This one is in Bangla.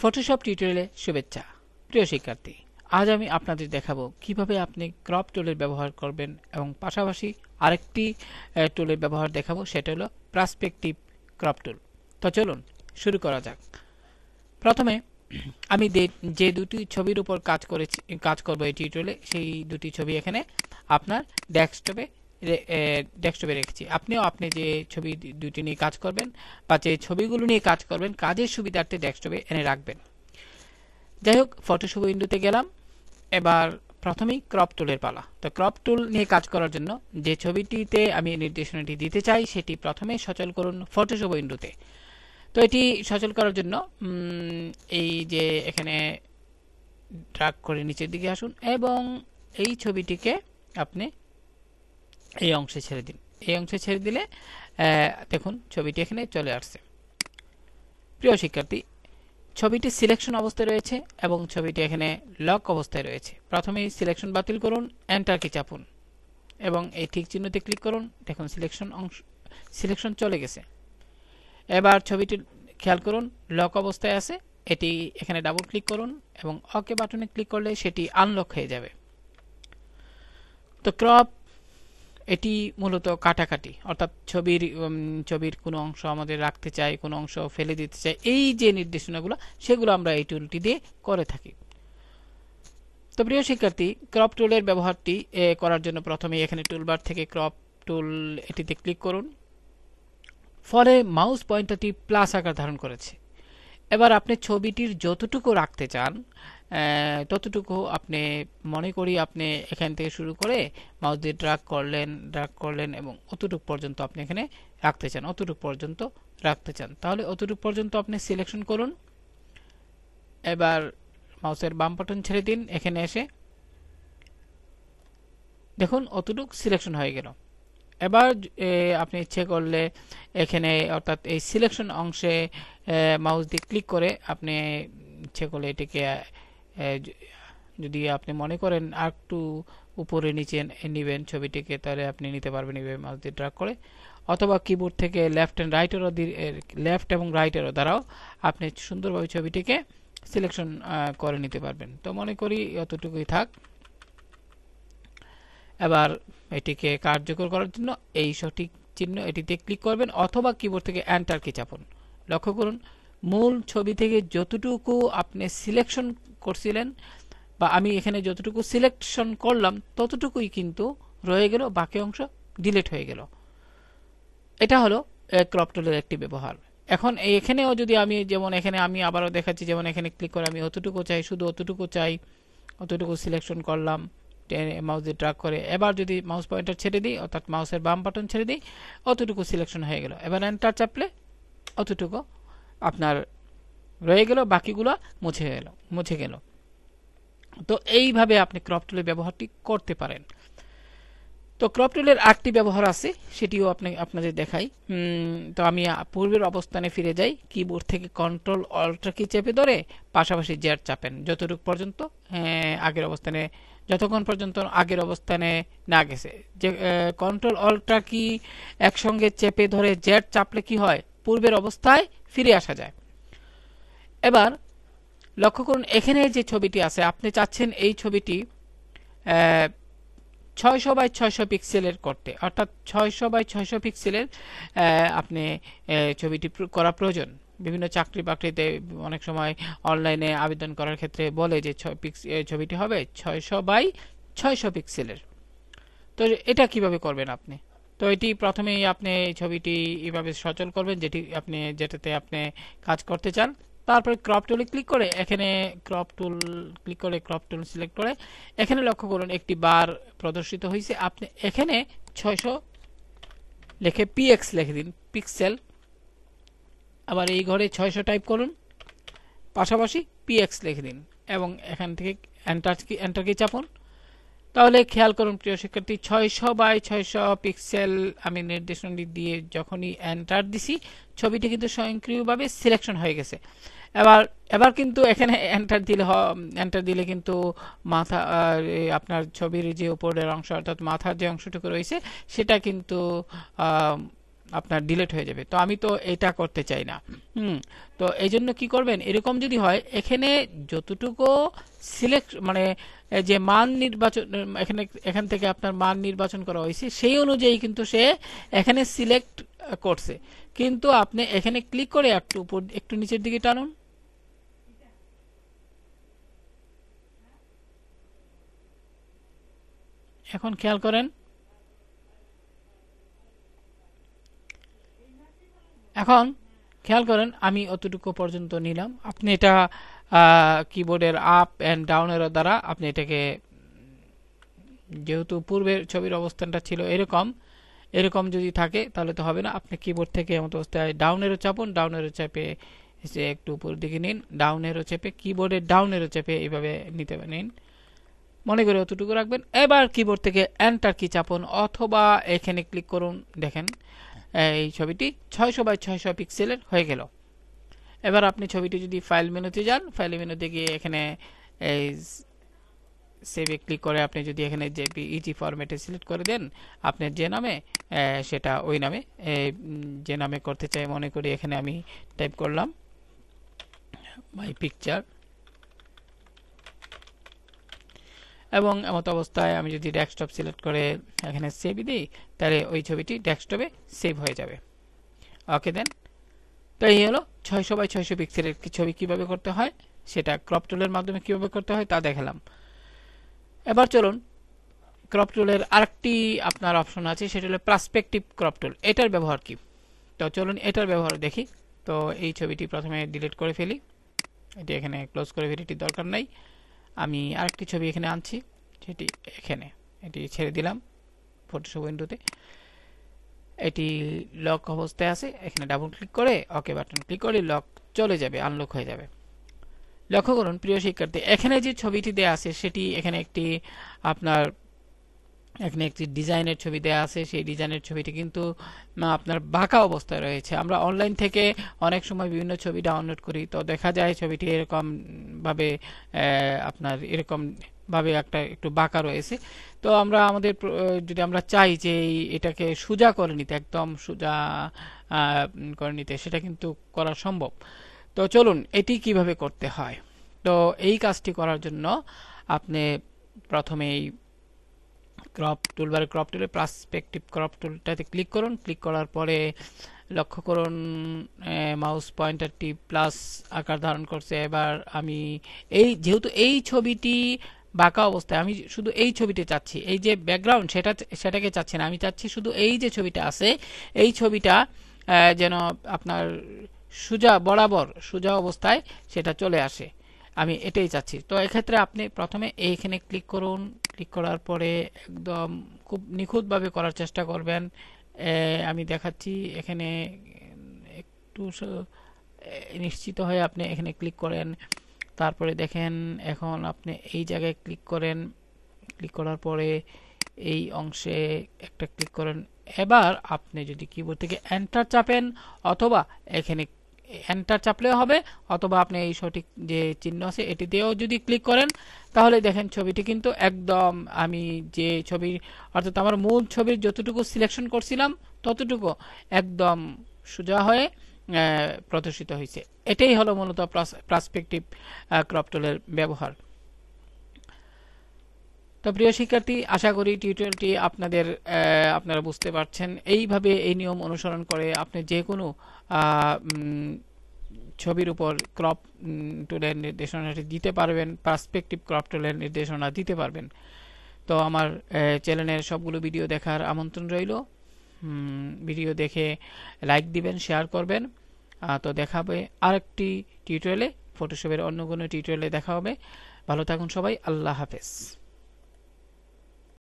ফটোশপ টিউটোরিয়ালে শুভেচ্ছা প্রিয় শিক্ষার্থী আজ আমি আপনাদের দেখাবো কিভাবে আপনি ক্রপ টুলের ব্যবহার করবেন এবং পাশাপাশি আরেকটি টুলের ব্যবহার দেখাবো সেটা হলো প্রাসপেকটিভ ক্রপ টুল তো চলুন শুরু করা যাক প্রথমে আমি যে দুটি ছবির উপর কাজ করেছি কাজ করবো এই টিউটোরিয়ালে সেই দুটি ছবি এখানে আপনার ডেস্কটপে ডেস্কটপে রেখেছি আপনিও আপনি যে ছবি দুটি নিয়ে কাজ করবেন বা যে ছবিগুলো নিয়ে কাজ করবেন কাজের সুবিধার্থে ডেস্কটপে এনে রাখবেন যাই হোক ফটোশপ উইন্ডোতে গেলাম এবার প্রথমেই ক্রপ টুলের পালা তো ক্রপ টুল নিয়ে কাজ করার জন্য যে ছবিটিতে আমি নির্দেশনাটি দিতে চাই সেটি প্রথমে সচল করুন ফটোশপ উইন্ডোতে তো এটি সচল করার জন্য এই যে এখানে ড্রাগ করে নিচের দিকে আসুন এবং এই ছবিটিকে আপনি এই অংশে ছেড়ে দিন এই অংশে ছেড়ে দিলে দেখুন ছবিটি এখানে চলে আসছে প্রিয় শিক্ষার্থী ছবিটি সিলেকশন অবস্থায় রয়েছে এবং ছবিটি এখানে লক অবস্থায় রয়েছে প্রথমে সিলেকশন বাতিল করুন এন্টার কি চাপুন এবং এই ঠিক চিহ্নতে ক্লিক করুন দেখুন সিলেকশন অংশ সিলেকশন চলে গেছে এবার ছবিটি খেয়াল করুন লক অবস্থায় আছে এটি এখানে ডাবল ক্লিক করুন এবং অকে বাটনে ক্লিক করলে সেটি আনলক হয়ে যাবে তো ক্রপ এটি মূলত কাটাকাটি অর্থাৎ ছবির ছবির কোনো অংশ আমাদের রাখতে চাই কোনো অংশ ফেলে দিতে চাই এই যে নির্দেশনাগুলো সেগুলো আমরা এই টুলটি দিয়ে করে থাকি তো প্রিয় শিক্ষার্থী ক্রপ টুলের ব্যবহারটি করার জন্য প্রথমে এখানে টুলবার থেকে ক্রপ টুল এটিতে ক্লিক করুন ফলে মাউস পয়েন্টারটি প্লাস আকার ধারণ করেছে এবার আপনি ছবিটির যতটুকু রাখতে চান ততটুকু আপনি মনে করি আপনি এখান থেকে শুরু করে মাউস দিয়ে ড্রাগ করলেন ড্রাগ করলেন এবং অতটুক পর্যন্ত আপনি এখানে রাখতে চান অতটুক পর্যন্ত রাখতে চান তাহলে অতটুক পর্যন্ত আপনি সিলেকশন করুন এবার মাউসের বাম বাটন ছেড়ে দিন এখানে এসে দেখুন অতটুক সিলেকশন হয়ে গেল এবার আপনি ইচ্ছে করলে এখানে অর্থাৎ এই সিলেকশন অংশে মাউস দিয়ে ক্লিক করে আপনি ইচ্ছে করলে এটিকে যদি আপনি মনে করেন আর একটু উপরে নিচে নেবেন ছবিটিকে তাহলে আপনি নিতে পারবেন এইভাবে মাউস দিয়ে ড্রাগ করে অথবা কিবোর্ড থেকে লেফট অ্যান্ড রাইটেরও লেফট এবং রাইটেরও দ্বারাও আপনি সুন্দরভাবে ছবিটিকে সিলেকশন করে নিতে পারবেন তো মনে করি অতটুকুই থাক এবার এটিকে কার্যকর করার জন্য এই সঠিক চিহ্ন এটিতে ক্লিক করবেন অথবা কিবোর্ড থেকে এন্টার কি চাপুন লক্ষ্য করুন মূল ছবি থেকে যতটুকু আপনি সিলেকশন করছিলেন বা আমি এখানে যতটুকু সিলেকশন করলাম ততটুকুই কিন্তু রয়ে গেল বাকি অংশ ডিলিট হয়ে গেল এটা হলো ক্রপ টুলের একটি ব্যবহার এখন এখানেও যদি আমি যেমন এখানে আমি আবারও দেখাচ্ছি যেমন এখানে ক্লিক করে আমি অতটুকু চাই শুধু অতটুকু চাই অতটুকু সিলেকশন করলাম টেনে মাউস দিয়ে ড্রাগ করে এবার যদি মাউস পয়েন্টার ছেড়ে দিই অর্থাৎ মাউসের বাম বাটন ছেড়ে দিই অতটুকু সিলেকশন হয়ে গেল এবার এন্টার চাপলে অতটুকু আপনার রয়ে গেল বাকিগুলো মুছে গেল মুছে গেল তো এইভাবে আপনি ক্রপ টুলের ব্যবহারটি করতে পারেন তো ক্রপ টুলের আটটি ব্যবহার আছে সেটিও আপনি আপনাদের দেখাই তো আমি পূর্বের অবস্থানে ফিরে যাই কিবোর্ড থেকে কন্ট্রোল অল্ট্রা কি চেপে ধরে পাশাপাশি জেড চাপেন যতটুক পর্যন্ত হ্যাঁ, আগের অবস্থানে যতক্ষণ পর্যন্ত আগের অবস্থানে না গেছে যে কন্ট্রোল অল্ট্রা কি একসঙ্গে চেপে ধরে জ্যাট চাপলে কি হয় পূর্বের অবস্থায় ফিরে আসা যায় এবার লক্ষ্য করুন এখানে যে ছবিটি আছে আপনি চাচ্ছেন এই ছবিটি ছয়শো বাই ছয়শো পিক্সেলের করতে অর্থাৎ ছয়শো বাই ছয়শো পিক্সেলের আপনি ছবিটি করা প্রয়োজন বিভিন্ন চাকরি বাকরিতে অনেক সময় অনলাইনে আবেদন করার ক্ষেত্রে বলে যে ছবিটি হবে ছয়শো বাই ছয়শো পিক্সেলের তো এটা কিভাবে করবেন আপনি তো এটি প্রথমেই আপনি ছবিটি এভাবে সচল করবেন যেটি আপনি যেটাতে আপনি কাজ করতে চান তারপরে ক্রপ টুলে ক্লিক করে এখানে ক্রপ টুল ক্লিক করে ক্রপ টুল সিলেক্ট করে এখানে লক্ষ্য করুন একটি বার প্রদর্শিত হয়েছে আপনি এখানে ছয়শো লেখে পিএক্স লিখে দিন পিক্সেল আবার এই ঘরে ছয়শো টাইপ করুন পাশাপাশি পিএক্স লিখে দিন এবং এখান থেকে এন্টার কি এন্টার কি চাপুন তাহলে খেয়াল করুন প্রিয় শিক্ষার্থী ছয়শো বাই ছয়শো পিক্সেল আমি নির্দেশনটি দিয়ে যখনই এন্টার দিছি ছবিটি কিন্তু স্বয়ংক্রিয়ভাবে সিলেকশন হয়ে গেছে এবার এবার কিন্তু এখানে এন্টার দিলে এন্টার দিলে কিন্তু মাথা আপনার ছবির যে উপরের অংশ অর্থাৎ মাথার যে অংশটুকু রয়েছে সেটা কিন্তু আপনার ডিলেট হয়ে যাবে তো আমি তো এটা করতে চাই না হুম তো এই জন্য কী করবেন এরকম যদি হয় এখানে যতটুকু সিলেক্ট মানে যে মান নির্বাচন এখানে এখান থেকে আপনার মান নির্বাচন করা হয়েছে সেই অনুযায়ী কিন্তু সে এখানে সিলেক্ট করছে কিন্তু আপনি এখানে ক্লিক করে একটু উপর একটু নিচের দিকে টানুন এখন খেয়াল করেন এখন খেয়াল করেন আমি অতটুকু পর্যন্ত নিলাম আপনি এটা কিবোর্ডের আপ অ্যান্ড ডাউনের দ্বারা আপনি এটাকে যেহেতু পূর্বের ছবির অবস্থানটা ছিল এরকম এরকম যদি থাকে তাহলে তো হবে না আপনি কিবোর্ড থেকে এমন অবস্থায় ডাউনেরও চাপুন ডাউনেরও চেপে একটু উপর দিকে নিন ডাউনেরও চেপে কিবোর্ডের ডাউনেরও চেপে এইভাবে নিতে নিন মনে করে অতটুকু রাখবেন এবার কিবোর্ড থেকে এন্টার কি চাপুন অথবা এখানে ক্লিক করুন দেখেন এই ছবিটি ছয়শো বাই ছয়শো পিক্সেলের হয়ে গেল এবার আপনি ছবিটি যদি ফাইল মেনুতে যান ফাইল মেনুতে গিয়ে এখানে এই সেভে ক্লিক করে আপনি যদি এখানে যে ইজি ফরম্যাটে সিলেক্ট করে দেন আপনার যে নামে সেটা ওই নামে যে নামে করতে চাই মনে করি এখানে আমি টাইপ করলাম মাই পিকচার এবং এমত অবস্থায় আমি যদি ডেস্কটপ সিলেক্ট করে এখানে সেভ দিই তাহলে ওই ছবিটি ডেস্কটপে সেভ হয়ে যাবে ওকে দেন তো এই হলো ছয়শো বাই ছয়শো পিক্সেলের ছবি কীভাবে করতে হয় সেটা ক্রপ টুলের মাধ্যমে কীভাবে করতে হয় তা দেখালাম এবার চলুন ক্রপ টুলের আরেকটি আপনার অপশন আছে সেটা হলো প্রাসপেক্টিভ ক্রপ টুল এটার ব্যবহার কি তো চলুন এটার ব্যবহার দেখি তো এই ছবিটি প্রথমে ডিলিট করে ফেলি এটি এখানে ক্লোজ করে ফেলি দরকার নাই আমি আরেকটি ছবি এখানে আনছি সেটি এখানে এটি ছেড়ে দিলাম ফটোশপ উইন্ডোতে এটি লক অবস্থায় আছে এখানে ডাবল ক্লিক করে ওকে বাটন ক্লিক করে লক চলে যাবে আনলক হয়ে যাবে লক্ষ্য করুন প্রিয় শিক্ষার্থী এখানে যে ছবিটি দেয়া আছে সেটি এখানে একটি আপনার এখানে একটি ডিজাইনের ছবি দেওয়া আছে সেই ডিজাইনের ছবিটি কিন্তু আপনার বাঁকা অবস্থায় রয়েছে আমরা অনলাইন থেকে অনেক সময় বিভিন্ন ছবি ডাউনলোড করি তো দেখা যায় ছবিটি এরকমভাবে আপনার এরকম ভাবে একটা একটু বাঁকা রয়েছে তো আমরা আমাদের যদি আমরা চাই যে এটাকে সোজা করে নিতে একদম সোজা করে নিতে সেটা কিন্তু করা সম্ভব তো চলুন এটি কিভাবে করতে হয় তো এই কাজটি করার জন্য আপনি প্রথমেই ক্রপ টুলবারে ক্রপ টুলে প্রাসপেক্টিভ ক্রপ টুলটাতে ক্লিক করুন ক্লিক করার পরে লক্ষ্য করুন মাউস পয়েন্টারটি প্লাস আকার ধারণ করছে এবার আমি এই যেহেতু এই ছবিটি বাঁকা অবস্থায় আমি শুধু এই ছবিটি চাচ্ছি এই যে ব্যাকগ্রাউন্ড সেটা সেটাকে চাচ্ছি না আমি চাচ্ছি শুধু এই যে ছবিটা আছে এই ছবিটা যেন আপনার সোজা বরাবর সোজা অবস্থায় সেটা চলে আসে আমি এটাই চাচ্ছি তো এক্ষেত্রে আপনি প্রথমে এইখানে ক্লিক করুন ক্লিক করার পরে একদম খুব নিখুঁতভাবে করার চেষ্টা করবেন আমি দেখাচ্ছি এখানে একটু নিশ্চিত হয়ে আপনি এখানে ক্লিক করেন তারপরে দেখেন এখন আপনি এই জায়গায় ক্লিক করেন ক্লিক করার পরে এই অংশে একটা ক্লিক করেন এবার আপনি যদি কিবোর্ড থেকে এন্টার চাপেন অথবা এখানে এন্টার চাপলেও হবে অথবা আপনি এই সঠিক যে চিহ্ন আছে এটি দিয়েও যদি ক্লিক করেন তাহলে দেখেন ছবিটি কিন্তু একদম আমি যে ছবি অর্থাৎ আমার মূল ছবির যতটুকু সিলেকশন করছিলাম ততটুকু একদম সোজা হয়ে প্রদর্শিত হয়েছে এটাই হলো মূলত প্রাসপেক্টিভ ক্রপটলের ব্যবহার তো প্রিয় শিক্ষার্থী আশা করি টিউটোরিয়ালটি আপনাদের আপনারা বুঝতে পারছেন এইভাবে এই নিয়ম অনুসরণ করে আপনি যে কোনো ছবির উপর ক্রপ টুলের নির্দেশনাটি দিতে পারবেন পার্সপেক্টিভ ক্রপ টুলের নির্দেশনা দিতে পারবেন তো আমার চ্যানেলের সবগুলো ভিডিও দেখার আমন্ত্রণ রইল ভিডিও দেখে লাইক দিবেন শেয়ার করবেন তো দেখা হবে আরেকটি টিউটোরিয়ালে ফটোশপের অন্য কোনো টিউটোরিয়ালে দেখা হবে ভালো থাকুন সবাই আল্লাহ হাফেজ